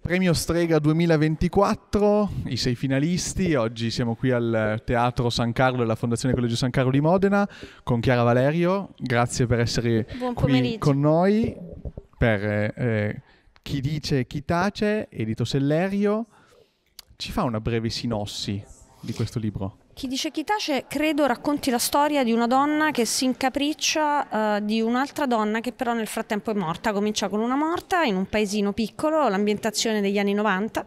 Premio Strega 2024, i sei finalisti, oggi siamo qui al Teatro San Carlo della Fondazione Collegio San Carlo di Modena con Chiara Valerio, grazie per essere qui con noi, per eh, chi dice chi tace, edito Sellerio, ci fa una breve sinossi di questo libro? Chi dice chi tace credo racconti la storia di una donna che si incapriccia uh, di un'altra donna che però nel frattempo è morta. Comincia con una morta in un paesino piccolo, l'ambientazione degli anni 90.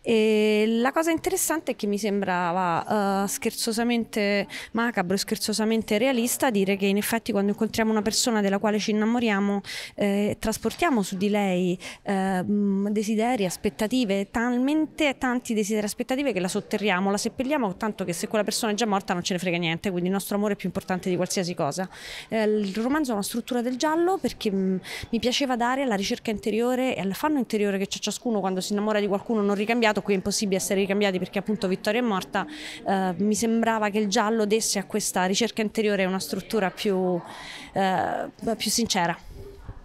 E la cosa interessante è che mi sembrava uh, scherzosamente macabro e scherzosamente realista dire che in effetti quando incontriamo una persona della quale ci innamoriamo eh, trasportiamo su di lei eh, desideri, aspettative, talmente tanti desideri e aspettative che la sotterriamo, la seppelliamo, tanto che se quella persona è già morta non ce ne frega niente, quindi il nostro amore è più importante di qualsiasi cosa. Eh, il romanzo ha una struttura del giallo perché mh, mm, mi piaceva dare alla ricerca interiore e all'affanno interiore che c'è ciascuno quando si innamora di qualcuno non ricambiato, qui è impossibile essere ricambiati perché appunto Vittoria è morta, eh, mi sembrava che il giallo desse a questa ricerca interiore una struttura più, eh, più sincera.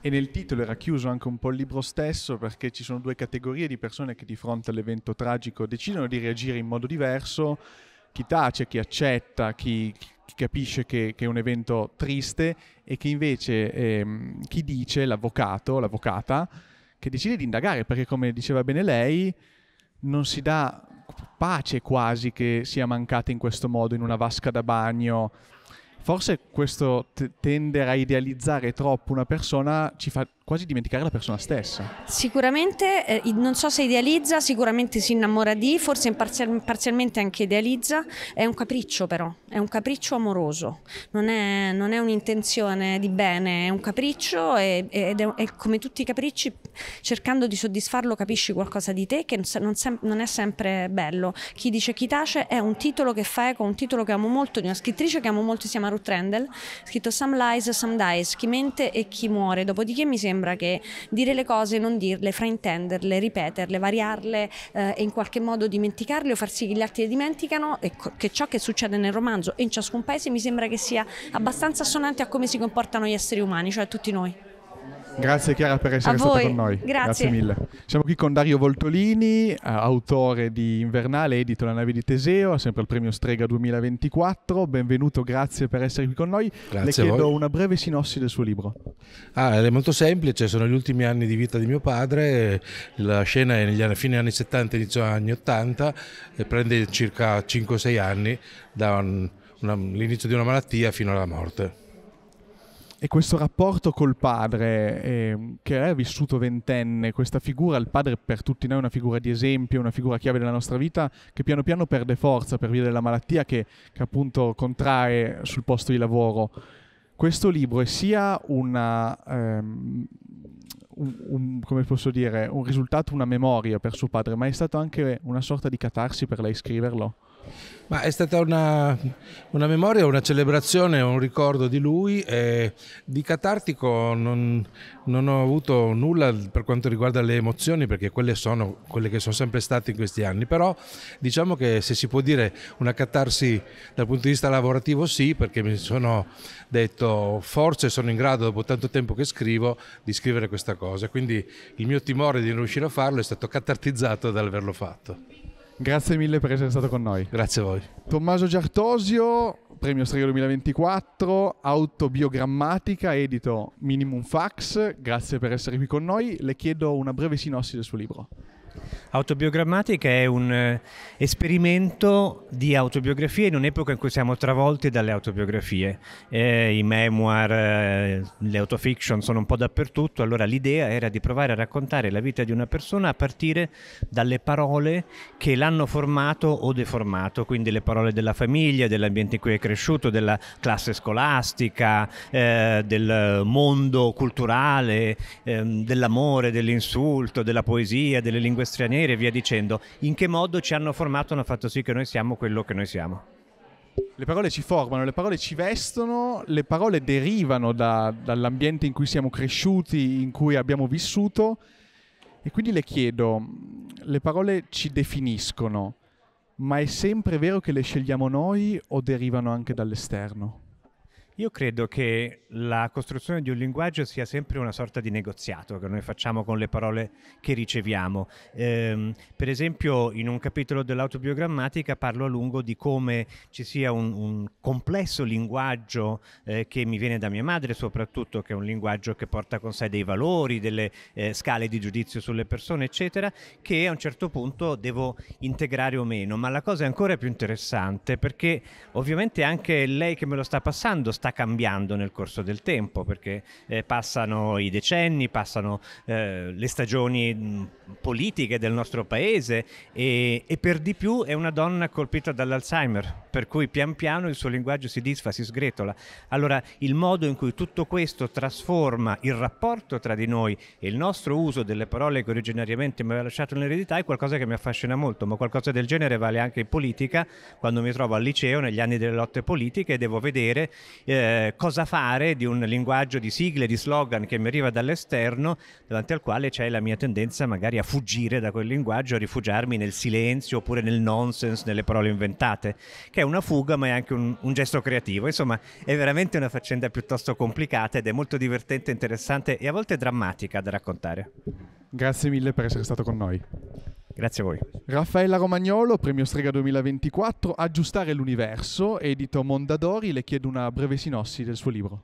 E nel titolo era chiuso anche un po' il libro stesso perché ci sono due categorie di persone che di fronte all'evento tragico decidono di reagire in modo diverso chi tace, chi accetta, chi, chi capisce che, che, è un evento triste e che invece ehm, chi dice, l'avvocato, l'avvocata, che decide di indagare perché come diceva bene lei non si dà pace quasi che sia mancata in questo modo in una vasca da bagno. Forse questo t- tendere a idealizzare troppo una persona ci fa quasi dimenticare la persona stessa. Sicuramente, eh, non so se idealizza, sicuramente si innamora di, forse parzial parzialmente anche idealizza, è un capriccio però, è un capriccio amoroso, non è, è un'intenzione di bene, è un capriccio e, ed è, è, come tutti i capricci, cercando di soddisfarlo capisci qualcosa di te che non, non è sempre bello. Chi dice chi tace è un titolo che fa eco, un titolo che amo molto, di una scrittrice che amo molto, si chiama Ruth Rendell, scritto Some Lies, Some Dies, chi mente e chi muore, dopodiché mi sembra sembra che dire le cose, non dirle, fraintenderle, ripeterle, variarle eh, e in qualche modo dimenticarle o far sì che gli altri le dimenticano e ecco, che ciò che succede nel romanzo e in ciascun paese mi sembra che sia abbastanza assonante a come si comportano gli esseri umani, cioè tutti noi. Grazie Chiara per essere stata con noi. Grazie. Grazie. mille. Siamo qui con Dario Voltolini, eh, autore di Invernale, edito La nave di Teseo, sempre il premio Strega 2024. Benvenuto, grazie per essere qui con noi. Grazie Le chiedo una breve sinossi del suo libro. Ah, è molto semplice, sono gli ultimi anni di vita di mio padre, la scena è negli anni, fine anni 70, inizio anni 80 e prende circa 5-6 anni dall'inizio di una malattia fino alla morte. E questo rapporto col padre, eh, che è vissuto ventenne, questa figura, il padre per tutti noi è una figura di esempio, una figura chiave della nostra vita, che piano piano perde forza per via della malattia che, che appunto contrae sul posto di lavoro. Questo libro è sia una... Ehm, un, come posso dire, un risultato, una memoria per suo padre, ma è stata anche una sorta di catarsi per lei scriverlo. Ma è stata una, una, memoria, una celebrazione, un ricordo di lui. E di catartico non, non, ho avuto nulla per quanto riguarda le emozioni, perché quelle sono quelle che sono sempre state in questi anni. Però diciamo che se si può dire una catarsi dal punto di vista lavorativo sì, perché mi sono detto forse sono in grado, dopo tanto tempo che scrivo, di scrivere questa cosa cosa, quindi il mio timore di non riuscire a farlo è stato catartizzato dall'averlo fatto. Grazie mille per essere stato con noi. Grazie a voi. Tommaso Giartosio, premio Strega 2024, autobiogrammatica, edito Minimum Fax. Grazie per essere qui con noi. Le chiedo una breve sinossi del suo libro. Autobiogrammatica è un eh, esperimento di autobiografia in un'epoca in cui siamo travolti dalle autobiografie. Eh, I memoir, eh, le autofiction sono un po' dappertutto, allora l'idea era di provare a raccontare la vita di una persona a partire dalle parole che l'hanno formato o deformato, quindi le parole della famiglia, dell'ambiente in cui è cresciuto, della classe scolastica, eh, del mondo culturale, ehm, dell'amore, dell'insulto, della poesia, delle lingue lingue straniere e via dicendo, in che modo ci hanno formato hanno fatto sì che noi siamo quello che noi siamo. Le parole ci formano, le parole ci vestono, le parole derivano da, dall'ambiente in cui siamo cresciuti, in cui abbiamo vissuto e quindi le chiedo, le parole ci definiscono, ma è sempre vero che le scegliamo noi o derivano anche dall'esterno? Io credo che la costruzione di un linguaggio sia sempre una sorta di negoziato che noi facciamo con le parole che riceviamo. Ehm, per esempio, in un capitolo dell'autobiogrammatica parlo a lungo di come ci sia un, un complesso linguaggio eh, che mi viene da mia madre, soprattutto, che è un linguaggio che porta con sé dei valori, delle eh, scale di giudizio sulle persone, eccetera, che a un certo punto devo integrare o meno. Ma la cosa è ancora più interessante perché ovviamente anche lei che me lo sta passando sta cambiando nel corso del tempo perché eh, passano i decenni, passano eh, le stagioni politiche del nostro paese e, e per di più è una donna colpita dall'Alzheimer per cui pian piano il suo linguaggio si disfa, si sgretola. Allora il modo in cui tutto questo trasforma il rapporto tra di noi e il nostro uso delle parole che originariamente mi aveva lasciato in eredità è qualcosa che mi affascina molto, ma qualcosa del genere vale anche in politica, quando mi trovo al liceo negli anni delle lotte politiche e devo vedere eh, cosa fare di un linguaggio di sigle, di slogan che mi arriva dall'esterno, davanti al quale c'è la mia tendenza magari a fuggire da quel linguaggio, a rifugiarmi nel silenzio oppure nel nonsense, nelle parole inventate, che è una fuga ma è anche un, un, gesto creativo. Insomma, è veramente una faccenda piuttosto complicata ed è molto divertente, interessante e a volte drammatica da raccontare. Grazie mille per essere stato con noi. Grazie a voi. Raffaella Romagnolo, Premio Strega 2024, Aggiustare l'universo, edito Mondadori, le chiedo una breve sinossi del suo libro.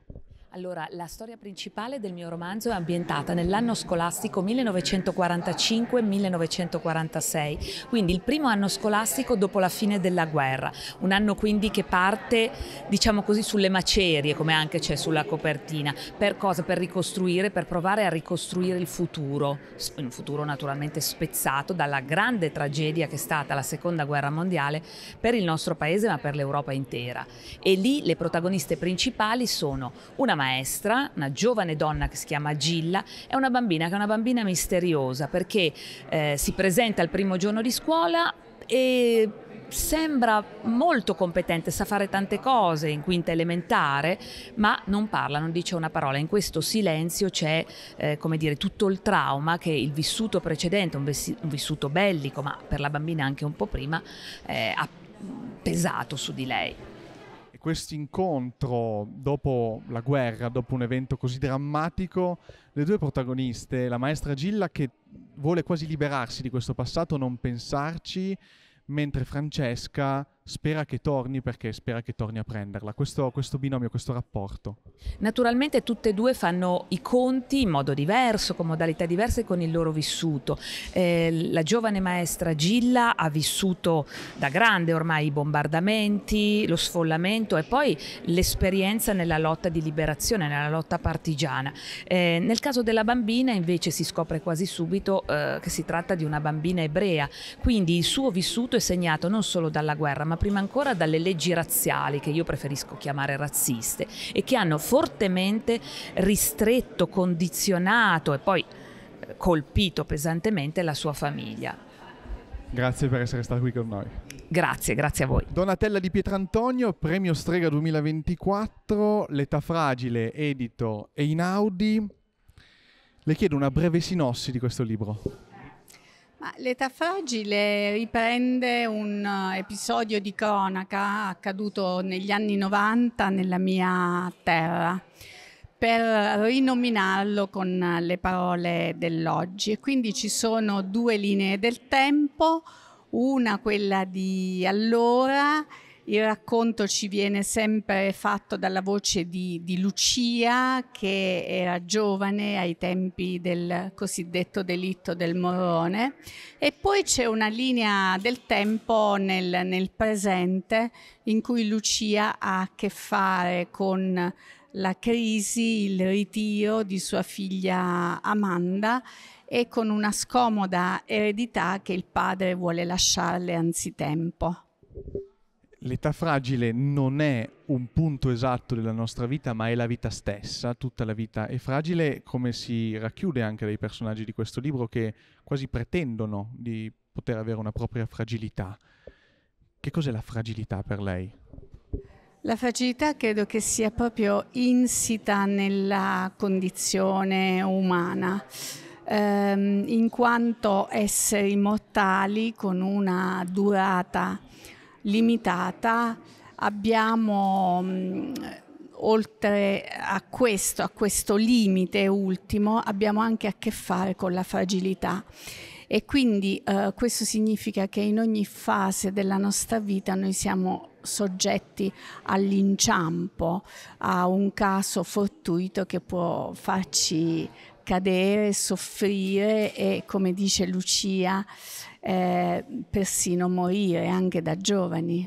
Allora, la storia principale del mio romanzo è ambientata nell'anno scolastico 1945-1946, quindi il primo anno scolastico dopo la fine della guerra, un anno quindi che parte, diciamo così, sulle macerie, come anche c'è sulla copertina, per cosa? Per ricostruire, per provare a ricostruire il futuro, un futuro naturalmente spezzato dalla grande tragedia che è stata la seconda guerra mondiale per il nostro paese ma per l'Europa intera. E lì le protagoniste principali sono una maestra, una giovane donna che si chiama Gilla, è una bambina che è una bambina misteriosa perché eh, si presenta al primo giorno di scuola e sembra molto competente, sa fare tante cose in quinta elementare, ma non parla, non dice una parola. In questo silenzio c'è, eh, come dire, tutto il trauma che il vissuto precedente, un, un, vissuto bellico, ma per la bambina anche un po' prima, eh, ha pesato su di lei questo incontro dopo la guerra, dopo un evento così drammatico, le due protagoniste, la maestra Gilla che vuole quasi liberarsi di questo passato, non pensarci, mentre Francesca spera che torni perché spera che torni a prenderla. Questo, questo, binomio, questo rapporto. Naturalmente tutte e due fanno i conti in modo diverso, con modalità diverse con il loro vissuto. Eh, la giovane maestra Gilla ha vissuto da grande ormai i bombardamenti, lo sfollamento e poi l'esperienza nella lotta di liberazione, nella lotta partigiana. Eh, nel caso della bambina invece si scopre quasi subito eh, che si tratta di una bambina ebrea, quindi il suo vissuto è segnato non solo dalla guerra ma prima ancora dalle leggi razziali, che io preferisco chiamare razziste, e che hanno fortemente ristretto, condizionato e poi eh, colpito pesantemente la sua famiglia. Grazie per essere stato qui con noi. Grazie, grazie a voi. Donatella di Pietrantonio, premio Strega 2024, L'età fragile, edito e Einaudi. Le chiedo una breve sinossi di questo libro. L'età fragile riprende un eh, episodio di cronaca accaduto negli anni 90 nella mia terra per rinominarlo con le parole dell'oggi. E quindi ci sono due linee del tempo, una quella di allora il racconto ci viene sempre fatto dalla voce di, di Lucia che era giovane ai tempi del cosiddetto delitto del Morrone, e poi c'è una linea del tempo nel, nel presente in cui Lucia ha a che fare con la crisi, il ritiro di sua figlia Amanda e con una scomoda eredità che il padre vuole lasciarle anzitempo l'età fragile non è un punto esatto della nostra vita, ma è la vita stessa, tutta la vita è fragile, come si racchiude anche dai personaggi di questo libro che quasi pretendono di poter avere una propria fragilità. Che cos'è la fragilità per lei? La fragilità credo che sia proprio insita nella condizione umana ehm, in quanto esseri mortali con una durata limitata. Abbiamo mm, oltre a questo, a questo limite ultimo, abbiamo anche a che fare con la fragilità. E quindi eh, questo significa che in ogni fase della nostra vita noi siamo soggetti all'inciampo, a un caso fortuito che può farci cadere, soffrire e, come dice Lucia, eh, persino morire anche da giovani.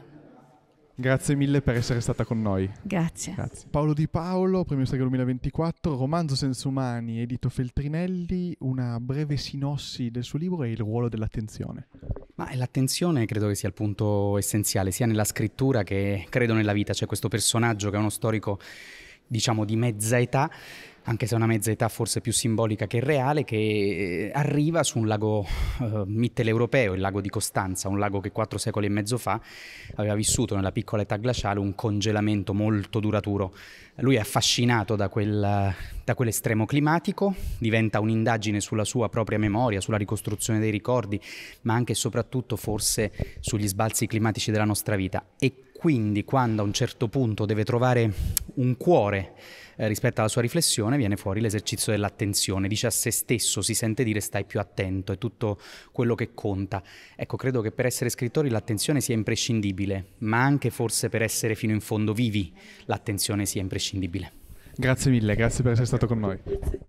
Grazie mille per essere stata con noi. Grazie. Grazie. Paolo Di Paolo, Premio Strega 2024, Romanzo Senso Umani, edito Feltrinelli, una breve sinossi del suo libro e il ruolo dell'attenzione. Ma l'attenzione credo che sia il punto essenziale, sia nella scrittura che credo nella vita. C'è questo personaggio che è uno storico diciamo di mezza età, anche se una mezza età forse più simbolica che reale, che eh, arriva su un lago eh, mitteleuropeo, il lago di Costanza, un lago che quattro secoli e mezzo fa aveva vissuto nella piccola età glaciale un congelamento molto duraturo. Lui è affascinato da, quel, da quell'estremo climatico, diventa un'indagine sulla sua propria memoria, sulla ricostruzione dei ricordi, ma anche e soprattutto forse sugli sbalzi climatici della nostra vita. E quindi quando a un certo punto deve trovare un cuore eh, rispetto alla sua riflessione, viene fuori l'esercizio dell'attenzione, dice a se stesso, si sente dire stai più attento, è tutto quello che conta. Ecco, credo che per essere scrittori l'attenzione sia imprescindibile, ma anche forse per essere fino in fondo vivi l'attenzione sia imprescindibile. Grazie mille, grazie per essere stato con noi.